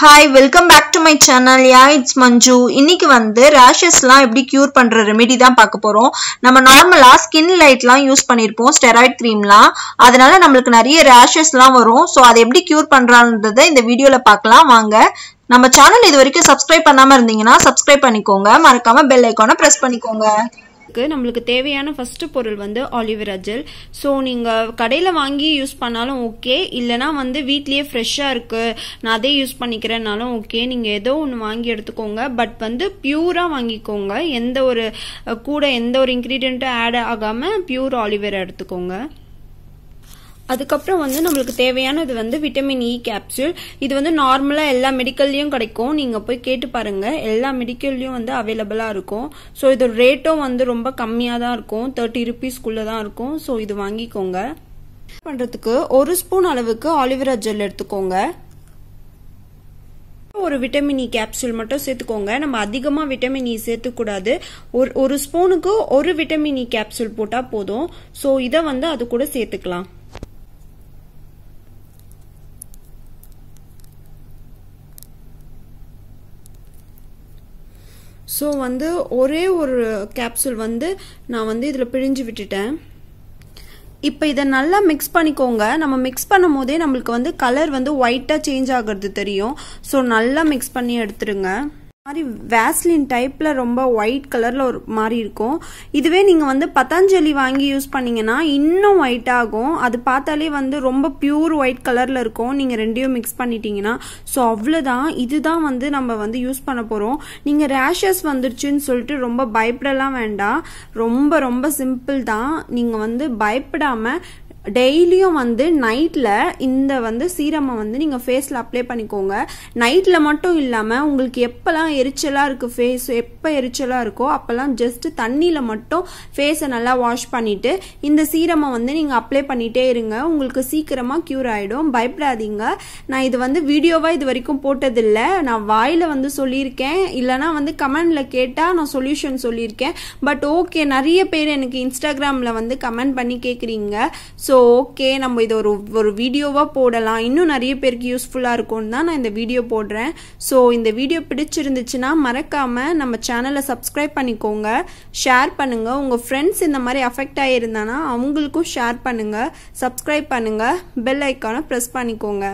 hi welcome back to my channel yeah it's Manju இன்னைக்கு வந்து ரேஷஸ்லாம் எப்படி க்யூர் பண்ணுற ரெமெடி தான் பார்க்க போகிறோம் நம்ம நார்மலாக ஸ்கின் லைட்லாம் யூஸ் பண்ணியிருப்போம் ஸ்டெராய்ட் க்ரீம்லாம் அதனால நம்மளுக்கு நிறைய ரேஷஸ்லாம் வரும் ஸோ அதை எப்படி க்யூர் பண்ணுறான்றதை இந்த வீடியோவில் பார்க்கலாம் வாங்க நம்ம சேனல் இது வரைக்கும் சப்ஸ்கிரைப் பண்ணாமல் இருந்தீங்கன்னா சப்ஸ்கிரைப் பண்ணிக்கோங்க மறக்காமல் பெல் ஐக்கானை ப்ரெஸ் பண்ணிக்கோங்க நம்மளுக்கு தேவையான ஃபர்ஸ்ட் பொருள் வந்து ஆலிவேரா ஜெல் ஸோ நீங்கள் கடையில் வாங்கி யூஸ் பண்ணாலும் ஓகே இல்லைனா வந்து வீட்லேயே ஃப்ரெஷ்ஷாக இருக்குது நான் அதே யூஸ் பண்ணிக்கிறேன்னாலும் ஓகே நீங்கள் ஏதோ ஒன்று வாங்கி எடுத்துக்கோங்க பட் வந்து பியூராக வாங்கிக்கோங்க எந்த ஒரு கூட எந்த ஒரு இன்க்ரீடியண்ட்டும் ஆட் ஆகாமல் பியூர் ஆலிவேரா எடுத்துக்கோங்க அதுக்கப்புறம் வந்து நம்மளுக்கு தேவையானது வந்து விட்டமின் இ கேப்சூல் இது வந்து e நார்மலாக எல்லா மெடிக்கல்லையும் கிடைக்கும் நீங்கள் போய் கேட்டு பாருங்கள் எல்லா மெடிக்கல்லையும் வந்து அவைலபிளாக இருக்கும் ஸோ இது ரேட்டும் வந்து ரொம்ப கம்மியாக தான் இருக்கும் தேர்ட்டி ருபீஸ்க்குள்ளே தான் இருக்கும் ஸோ இது வாங்கிக்கோங்க பண்ணுறதுக்கு ஒரு ஸ்பூன் அளவுக்கு ஆலிவரா ஜெல் எடுத்துக்கோங்க ஒரு விட்டமின் இ கேப்சூல் மட்டும் சேர்த்துக்கோங்க நம்ம அதிகமாக விட்டமின் இ e சேர்த்துக்கூடாது ஒரு ஒரு ஸ்பூனுக்கு ஒரு விட்டமின் இ கேப்சூல் போட்டால் போதும் ஸோ இதை வந்து அது கூட சேர்த்துக்கலாம் ஸோ வந்து ஒரே ஒரு கேப்சூல் வந்து நான் வந்து இதில் பிழிஞ்சு விட்டுட்டேன் இப்போ இதை நல்லா மிக்ஸ் பண்ணிக்கோங்க நம்ம மிக்ஸ் பண்ணும் போதே நம்மளுக்கு வந்து கலர் வந்து ஒயிட்டாக சேஞ்ச் ஆகிறது தெரியும் ஸோ நல்லா மிக்ஸ் பண்ணி எடுத்துருங்க மாதிரி வேஸ்லின் டைப்பில் ரொம்ப ஒயிட் கலரில் ஒரு மாதிரி இருக்கும் இதுவே நீங்கள் வந்து பதஞ்சலி வாங்கி யூஸ் பண்ணிங்கன்னா இன்னும் ஒயிட் ஆகும் அது பார்த்தாலே வந்து ரொம்ப பியூர் ஒயிட் கலரில் இருக்கும் நீங்கள் ரெண்டையும் மிக்ஸ் பண்ணிட்டீங்கன்னா ஸோ அவ்வளோதான் இதுதான் வந்து நம்ம வந்து யூஸ் பண்ண போகிறோம் நீங்கள் ரேஷஸ் வந்துருச்சுன்னு சொல்லிட்டு ரொம்ப பயப்படலாம் வேண்டாம் ரொம்ப ரொம்ப சிம்பிள் தான் நீங்கள் வந்து பயப்படாமல் டெய்லியும் வந்து நைட்டில் இந்த வந்து சீரமை வந்து நீங்கள் ஃபேஸில் அப்ளை பண்ணிக்கோங்க நைட்டில் மட்டும் இல்லாமல் உங்களுக்கு எப்போல்லாம் எரிச்சலாக இருக்குது ஃபேஸ் எப்போ எரிச்சலாக இருக்கோ அப்போல்லாம் ஜஸ்ட்டு தண்ணியில் மட்டும் ஃபேஸை நல்லா வாஷ் பண்ணிவிட்டு இந்த சீரமை வந்து நீங்கள் அப்ளை பண்ணிகிட்டே இருங்க உங்களுக்கு சீக்கிரமாக க்யூர் ஆகிடும் பயப்படாதீங்க நான் இது வந்து வீடியோவாக இது வரைக்கும் போட்டதில்லை நான் வாயில் வந்து சொல்லியிருக்கேன் இல்லைனா வந்து கமெண்டில் கேட்டால் நான் சொல்யூஷன் சொல்லியிருக்கேன் பட் ஓகே நிறைய பேர் எனக்கு இன்ஸ்டாகிராமில் வந்து கமெண்ட் பண்ணி கேட்குறீங்க ஸோ ஸோ ஓகே நம்ம இதை ஒரு ஒரு வீடியோவாக போடலாம் இன்னும் நிறைய பேருக்கு யூஸ்ஃபுல்லாக இருக்கும்னு தான் நான் இந்த வீடியோ போடுறேன் ஸோ இந்த வீடியோ பிடிச்சிருந்துச்சுன்னா மறக்காமல் நம்ம சேனலை சப்ஸ்கிரைப் பண்ணிக்கோங்க ஷேர் பண்ணுங்கள் உங்கள் ஃப்ரெண்ட்ஸ் இந்த மாதிரி அஃபெக்ட் ஆகியிருந்தானா அவங்களுக்கும் ஷேர் பண்ணுங்கள் சப்ஸ்கிரைப் பண்ணுங்கள் பெல் ஐக்கானை ப்ரெஸ் பண்ணிக்கோங்க